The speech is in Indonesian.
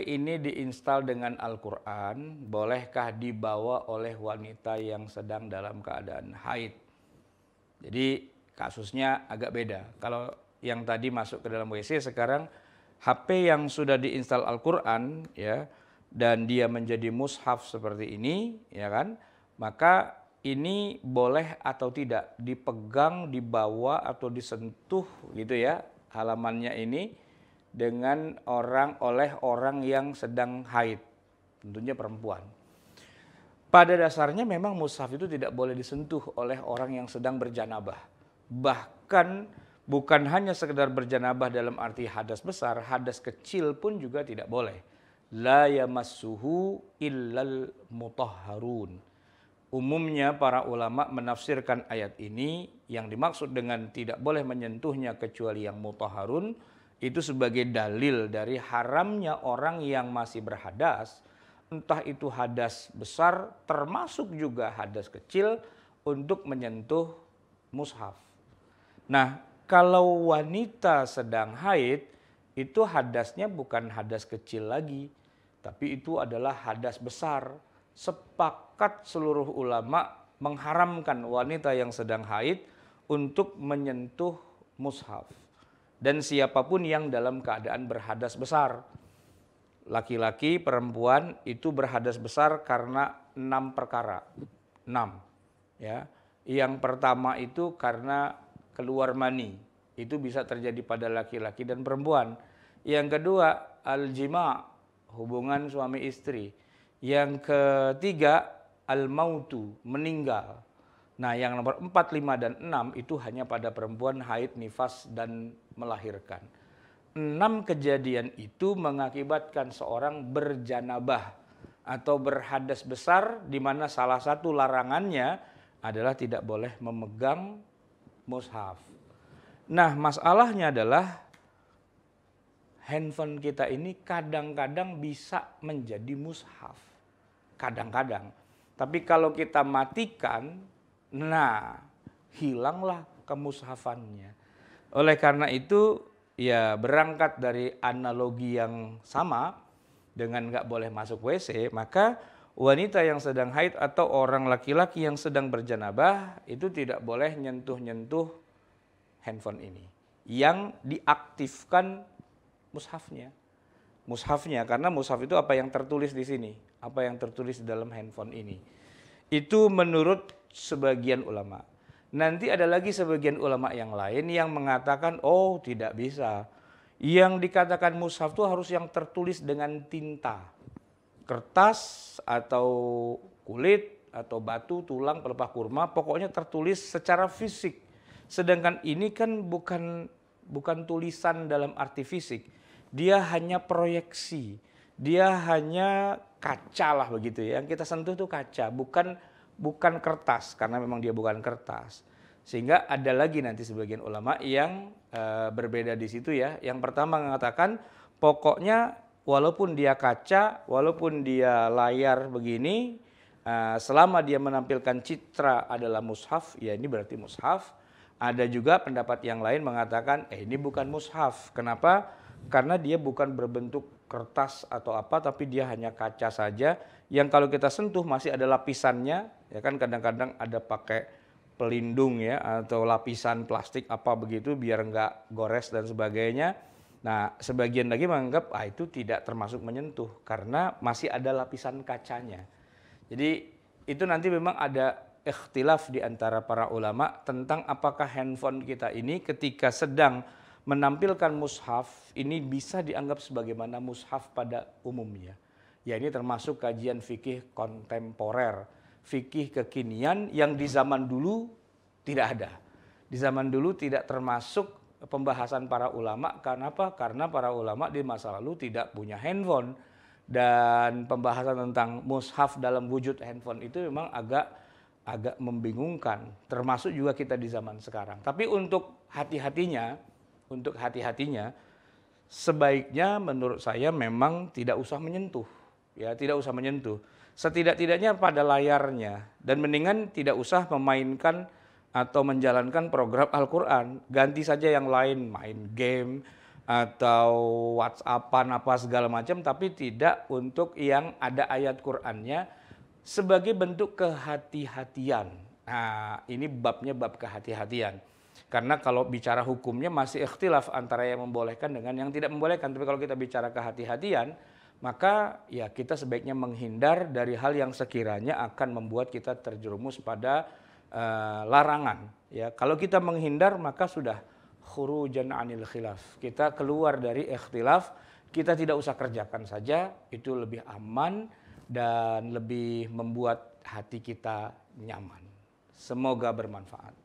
ini diinstal dengan Al-Quran, bolehkah dibawa oleh wanita yang sedang dalam keadaan haid? Jadi kasusnya agak beda. Kalau yang tadi masuk ke dalam WC sekarang HP yang sudah diinstal Al-Quran ya dan dia menjadi mushaf seperti ini ya kan maka ini boleh atau tidak dipegang, dibawa atau disentuh gitu ya halamannya ini dengan orang oleh orang yang sedang haid, tentunya perempuan. Pada dasarnya memang mushaf itu tidak boleh disentuh oleh orang yang sedang berjanabah. Bahkan bukan hanya sekedar berjanabah dalam arti hadas besar, hadas kecil pun juga tidak boleh. La yamassuhu illal mutahharun. Umumnya para ulama menafsirkan ayat ini yang dimaksud dengan tidak boleh menyentuhnya kecuali yang mutahharun itu sebagai dalil dari haramnya orang yang masih berhadas, entah itu hadas besar termasuk juga hadas kecil untuk menyentuh mushaf. Nah, kalau wanita sedang haid itu hadasnya bukan hadas kecil lagi, tapi itu adalah hadas besar. Sepakat seluruh ulama mengharamkan wanita yang sedang haid untuk menyentuh mushaf dan siapapun yang dalam keadaan berhadas besar. Laki-laki, perempuan itu berhadas besar karena enam perkara. Enam. Ya. Yang pertama itu karena keluar mani. Itu bisa terjadi pada laki-laki dan perempuan. Yang kedua, al-jima, hubungan suami istri. Yang ketiga, al-mautu, meninggal. Nah, yang nomor 4, 5, dan 6 itu hanya pada perempuan haid, nifas, dan melahirkan. enam kejadian itu mengakibatkan seorang berjanabah atau berhadas besar di mana salah satu larangannya adalah tidak boleh memegang mushaf. Nah, masalahnya adalah handphone kita ini kadang-kadang bisa menjadi mushaf. Kadang-kadang. Tapi kalau kita matikan, Nah, hilanglah kemushafannya. Oleh karena itu, ya berangkat dari analogi yang sama dengan nggak boleh masuk WC, maka wanita yang sedang haid atau orang laki-laki yang sedang berjanabah itu tidak boleh nyentuh-nyentuh handphone ini yang diaktifkan mushafnya. Mushafnya karena mushaf itu apa yang tertulis di sini, apa yang tertulis di dalam handphone ini. Itu menurut sebagian ulama. Nanti ada lagi sebagian ulama yang lain yang mengatakan, oh tidak bisa. Yang dikatakan mushaf itu harus yang tertulis dengan tinta. Kertas atau kulit atau batu, tulang, pelepah kurma, pokoknya tertulis secara fisik. Sedangkan ini kan bukan bukan tulisan dalam arti fisik. Dia hanya proyeksi. Dia hanya kaca lah begitu ya. Yang kita sentuh itu kaca, bukan bukan kertas karena memang dia bukan kertas. Sehingga ada lagi nanti sebagian ulama yang e, berbeda di situ ya. Yang pertama mengatakan pokoknya walaupun dia kaca, walaupun dia layar begini, eh, selama dia menampilkan citra adalah mushaf, ya ini berarti mushaf. Ada juga pendapat yang lain mengatakan, eh ini bukan mushaf. Kenapa? karena dia bukan berbentuk kertas atau apa tapi dia hanya kaca saja yang kalau kita sentuh masih ada lapisannya ya kan kadang-kadang ada pakai pelindung ya atau lapisan plastik apa begitu biar enggak gores dan sebagainya nah sebagian lagi menganggap ah itu tidak termasuk menyentuh karena masih ada lapisan kacanya jadi itu nanti memang ada ikhtilaf di antara para ulama tentang apakah handphone kita ini ketika sedang menampilkan mushaf ini bisa dianggap sebagaimana mushaf pada umumnya. Ya ini termasuk kajian fikih kontemporer, fikih kekinian yang di zaman dulu tidak ada. Di zaman dulu tidak termasuk pembahasan para ulama. Kenapa? Karena para ulama di masa lalu tidak punya handphone dan pembahasan tentang mushaf dalam wujud handphone itu memang agak agak membingungkan. Termasuk juga kita di zaman sekarang. Tapi untuk hati-hatinya untuk hati-hatinya sebaiknya menurut saya memang tidak usah menyentuh ya tidak usah menyentuh setidak-tidaknya pada layarnya dan mendingan tidak usah memainkan atau menjalankan program Al-Qur'an ganti saja yang lain main game atau WhatsAppan apa segala macam tapi tidak untuk yang ada ayat Qur'annya sebagai bentuk kehati-hatian. Nah, ini babnya bab kehati-hatian. Karena kalau bicara hukumnya masih ikhtilaf antara yang membolehkan dengan yang tidak membolehkan. Tapi kalau kita bicara kehati-hatian, maka ya kita sebaiknya menghindar dari hal yang sekiranya akan membuat kita terjerumus pada uh, larangan. Ya, kalau kita menghindar maka sudah khurujan anil khilaf. Kita keluar dari ikhtilaf, kita tidak usah kerjakan saja, itu lebih aman dan lebih membuat hati kita nyaman. Semoga bermanfaat.